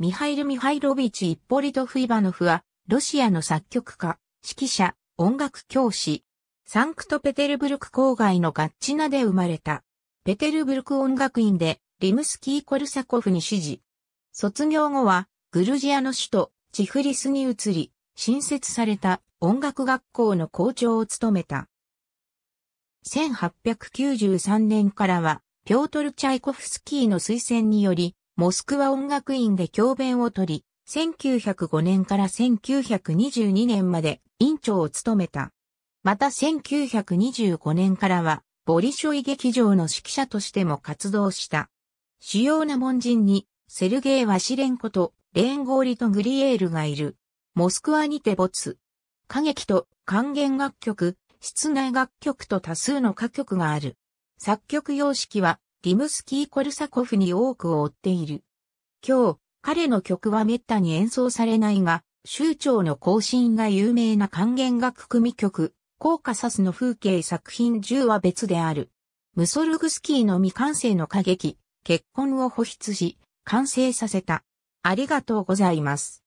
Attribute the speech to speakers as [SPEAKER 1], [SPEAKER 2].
[SPEAKER 1] ミハ
[SPEAKER 2] イル・ミハイロビチ・イッポリトフ・イバノフは、ロシアの作曲家、指揮者、音楽教師、サンクトペテルブルク郊外のガッチナで生まれた。ペテルブルク音楽院で、リムスキー・コルサコフに指示。卒業後は、グルジアの首都、チフリスに移り、新設された音楽学校の校長を務めた。1893年からは、ピョートル・チャイコフスキーの推薦により、モスクワ音楽院で教鞭をとり、1905年から1922年まで院長を務めた。また1925年からは、ボリショイ劇場の指揮者としても活動した。主要な門人に、セルゲイ・ワシレンコと、レーンゴーリとグリエールがいる。モスクワにて没。歌劇と還元楽曲、室内楽曲と多数の歌曲がある。作曲様式は、リムスキー・コルサコフに多くを追っている。今日、彼の曲は滅多に演奏されないが、州長の行進が有名な管弦楽組曲、コーカサスの風景作品10は別である。ムソルグスキーの未完成の歌劇、結婚を保筆し、完成させた。ありが
[SPEAKER 1] とうございます。